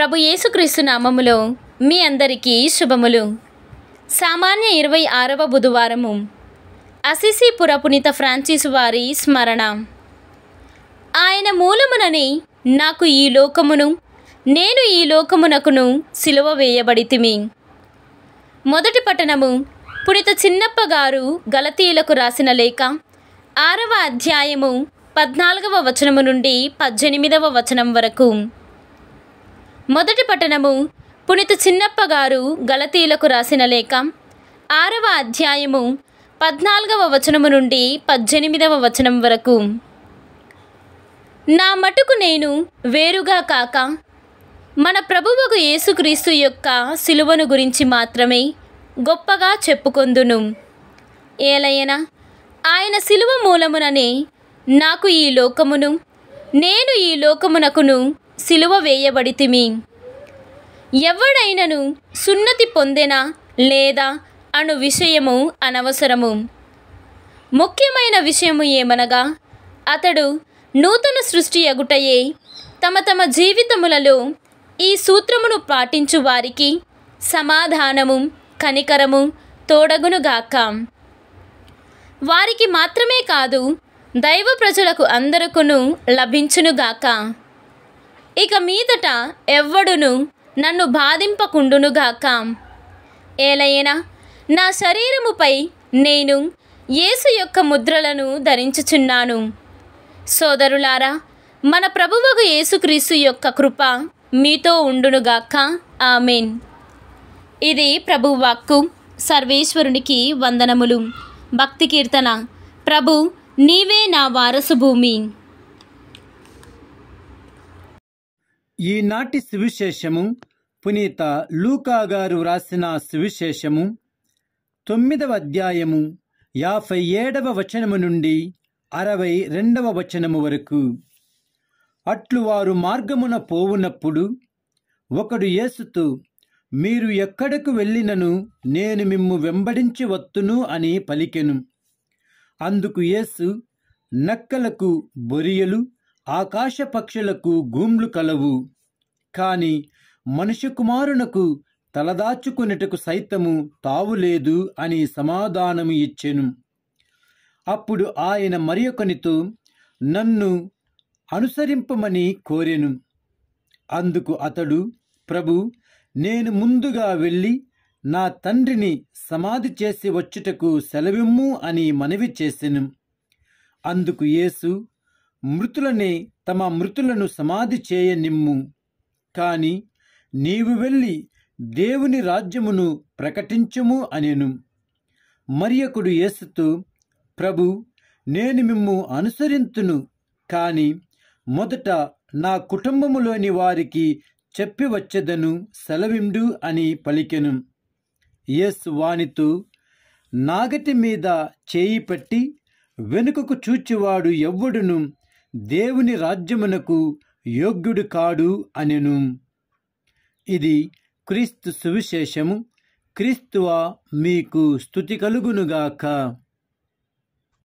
ప్రభు యేసుక్రీస్తు నామములో మీ అందరికీ శుభములు సామాన్య ఇరవై ఆరవ బుధవారము అసిసి పురపునిత ఫ్రాన్సిస్ వారి స్మరణ ఆయన మూలమునని నాకు ఈ లోకమును నేను ఈ లోకమునకును సిలువ వేయబడితిమి మొదటి పట్టణము పునిత చిన్నప్ప గారు గలతీయులకు రాసిన లేఖ ఆరవ అధ్యాయము పద్నాలుగవ వచనము నుండి పద్దెనిమిదవ వచనం వరకు మొదటి పట్టణము పునిత చిన్నప్ప గారు గలతీలకు రాసిన లేఖ ఆరవ అధ్యాయము పద్నాలుగవ వచనము నుండి పద్దెనిమిదవ వచనం వరకు నా మటుకు నేను వేరుగా కాక మన ప్రభువుకు యేసుక్రీస్తు యొక్క సిలువను గురించి మాత్రమే గొప్పగా చెప్పుకొందును ఏలయన ఆయన సిలువ మూలముననే నాకు ఈ లోకమును నేను ఈ లోకమునకును సిలువ వేయబడితిమి ఎవడైనను సున్నతి పొందెనా లేదా అను విషయము అనవసరము ముఖ్యమైన విషయము ఏమనగా అతడు నూతన సృష్టి ఎగుటయే తమ తమ జీవితములలో ఈ సూత్రమును పాటించు వారికి సమాధానము కనికరము తోడగునుగాక వారికి మాత్రమే కాదు దైవ ప్రజలకు అందరకును లభించునుగాక ఇక మీదట ఎవ్వడును నన్ను బాధింపకుండునుగాక ఏలయనా నా శరీరముపై నేను యేసు యొక్క ముద్రలను ధరించుచున్నాను సోదరులారా మన ప్రభువగు యేసుక్రీస్తు యొక్క కృప మీతో ఉండునుగాక ఆమెన్ ఇది ప్రభువాక్కు సర్వేశ్వరునికి వందనములు భక్తి కీర్తన ప్రభు నీవే నా వారసు భూమి ఈనాటి సువిశేషము పునీత లూకా గారు వ్రాసిన సువిశేషము తొమ్మిదవ అధ్యాయము యాభై ఏడవ వచనము నుండి అరవై రెండవ వచనము వరకు అట్లు వారు మార్గమున పోవునప్పుడు ఒకడు ఏసుతూ మీరు ఎక్కడకు వెళ్ళినను నేను మిమ్ము వెంబడించి వత్తును అని పలికెను అందుకు యేసు నక్కలకు బొరియలు ఆకాశ పక్షులకు గూమ్లు కలవు కాని మనుష్య కుమారునకు తలదాచుకునేటకు సైతము తావులేదు అని సమాధానము ఇచ్చెను అప్పుడు ఆయన మరి ఒకనితో నన్ను అనుసరింపమని కోరెను అందుకు అతడు ప్రభు నేను ముందుగా వెళ్ళి నా తండ్రిని సమాధి చేసి వచ్చుటకు సెలవిమ్ము అని మనవి చేసెను అందుకు యేసు మృతులని తమ మృతులను సమాధి చేయనిమ్ము కాని నీవు వెళ్ళి దేవుని రాజ్యమును ప్రకటించము అనేను మరియకుడు ఏసుతూ ప్రభు నేను మిమ్ము అనుసరింతును కాని మొదట నా కుటుంబములోని వారికి చెప్పి వచ్చేదను సెలవిండు అని పలికెను యేసు వానితో నాగటి మీద చేయి పట్టి వెనుకకు చూచివాడు ఎవ్వడును దేవుని రాజ్యమునకు యోగ్యుడు కాడు అనెను ఇది క్రీస్తు సువిశేషము క్రీస్తువా మీకు స్థుతి కలుగునుగాక